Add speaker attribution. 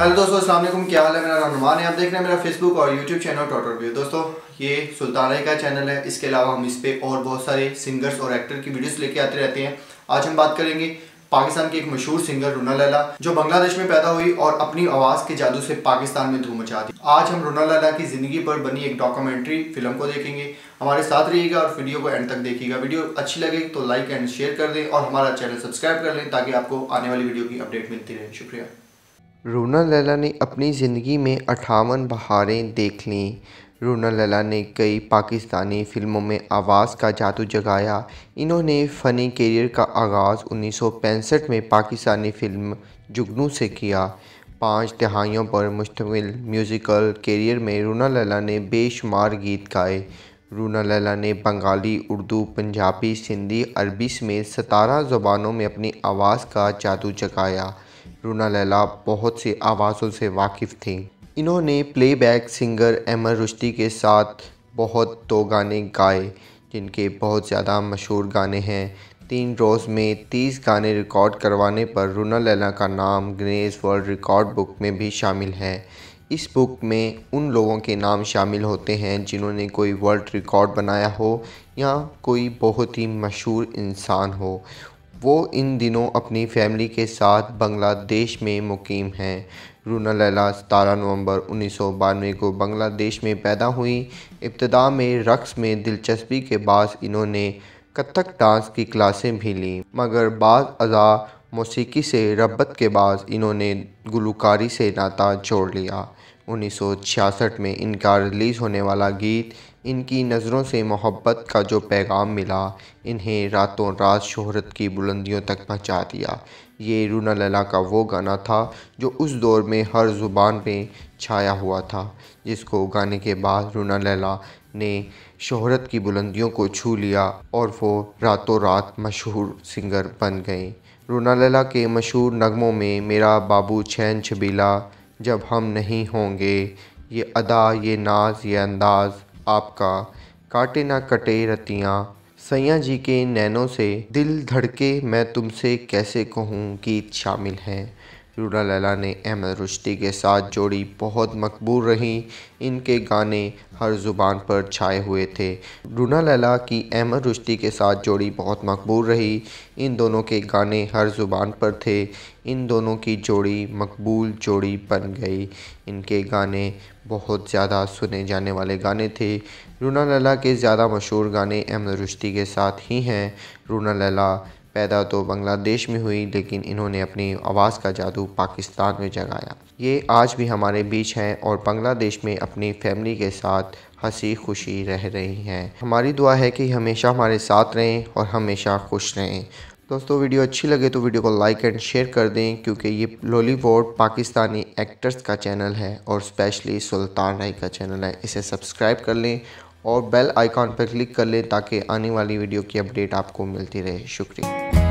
Speaker 1: hello दोस्तों अस्सलाम वालेकुम क्या हाल है मेरा नाम नुमान है आप देख रहे हैं मेरा फेसबुक और यूट्यूब चैनल टॉटर व्यू दोस्तों ये सुल्ताना का चैनल है इसके अलावा हम इस पर और बहुत सारे सिंगर्स और एक्टर की वीडियोस लेके आते रहते हैं आज हम बात करेंगे पाकिस्तान की एक मशहूर सिंगर रूना लैला जो बांग्लादेश में पैदा हुई और अपनी आवाज के जादू से पाकिस्तान में धूम मचा दी आज हम रूना लैला की जिंदगी पर बनी एक डॉक्यूमेंट्री फिल्म को देखेंगे हमारे साथ रहिएगा और वीडियो को एंड तक देखिएगा वीडियो अच्छी लगे तो लाइक एंड शेयर कर दें और हमारा चैनल सब्सक्राइब कर लें ताकि आपको आने वाली वीडियो की अपडेट मिलती रहे शुक्रिया रूना लैला ने अपनी ज़िंदगी में अट्ठावन बहारें देख लीं रूना लैला ने कई पाकिस्तानी फ़िल्मों में आवाज़ का जादू जगाया इन्होंने फ़नी करियर का आगाज़ उन्नीस में पाकिस्तानी फ़िल्म जुगनू से किया पाँच दहाइयों पर मुश्तमिल म्यूज़िकल करियर में रूना लैला ने बेशुमार गीत गाए रूना लैला ने बंगाली उर्दू पंजाबी सिंधी अरबी समेत सतारह ज़ुबानों में अपनी आवाज़ का जादू जगाया रूना लैला बहुत सी आवाज़ों से वाकिफ़ थीं इन्होंने प्लेबैक सिंगर अमर रुश्ती के साथ बहुत दो गाने गाए जिनके बहुत ज़्यादा मशहूर गाने हैं तीन रोज़ में तीस गाने रिकॉर्ड करवाने पर रूना लैला का नाम ग्रेस वर्ल्ड रिकॉर्ड बुक में भी शामिल है इस बुक में उन लोगों के नाम शामिल होते हैं जिन्होंने कोई वर्ल्ड रिकॉर्ड बनाया हो या कोई बहुत ही मशहूर इंसान हो वो इन दिनों अपनी फैमिली के साथ बांग्लादेश में मुकीम हैं रूना लैला सतारह नवंबर उन्नीस सौ बानवे को बांग्लादेश में पैदा हुई इब्तदा में रक्स में दिलचस्पी के बाद इन्होंने कथक डांस की क्लासें भी लीं मगर बाद अज़ा मौसीकी से रबत के बाद इन्होंने गुलकारी से नाता जोड़ लिया 1966 में इनका रिलीज़ होने वाला गीत इनकी नज़रों से मोहब्बत का जो पैगाम मिला इन्हें रातों रात शोहरत की बुलंदियों तक पहुंचा दिया ये रूना लला का वो गाना था जो उस दौर में हर ज़ुबान पे छाया हुआ था जिसको गाने के बाद रूना लला ने शोहरत की बुलंदियों को छू लिया और वो रातों रात मशहूर सिंगर बन गए रूना लला के मशहूर नगमों में मेरा बाबू छैन छबीला जब हम नहीं होंगे ये अदा ये नाज ये अंदाज आपका काटे ना कटे रतियाँ सैया जी के नैनों से दिल धड़के मैं तुमसे कैसे कहूँ गीत शामिल हैं रूना लैला ने अहमद रुश्ती के साथ जोड़ी बहुत मकबूल रही इनके गाने हर ज़ुबान पर छाए हुए थे रूना लैला की अहमद रुश्ती के साथ जोड़ी बहुत मकबूल रही इन दोनों के गाने हर ज़ुबान पर थे इन दोनों की जोड़ी मकबूल जोड़ी बन गई इनके गाने बहुत ज़्यादा सुने जाने वाले गाने थे रूना लैला के ज़्यादा मशहूर गाने अहमद रुश्ती के साथ ही हैं रूना लैला पैदा तो बांग्लादेश में हुई लेकिन इन्होंने अपनी आवाज़ का जादू पाकिस्तान में जगाया ये आज भी हमारे बीच हैं और बांग्लादेश में अपनी फैमिली के साथ हंसी खुशी रह रही हैं हमारी दुआ है कि हमेशा हमारे साथ रहें और हमेशा खुश रहें दोस्तों वीडियो अच्छी लगे तो वीडियो को लाइक एंड शेयर कर दें क्योंकि ये लॉलीवुड पाकिस्तानी एक्टर्स का चैनल है और स्पेशली सुल्तान राय का चैनल है इसे सब्सक्राइब कर लें और बेल आइकॉन पर क्लिक कर लें ताकि आने वाली वीडियो की अपडेट आपको मिलती रहे शुक्रिया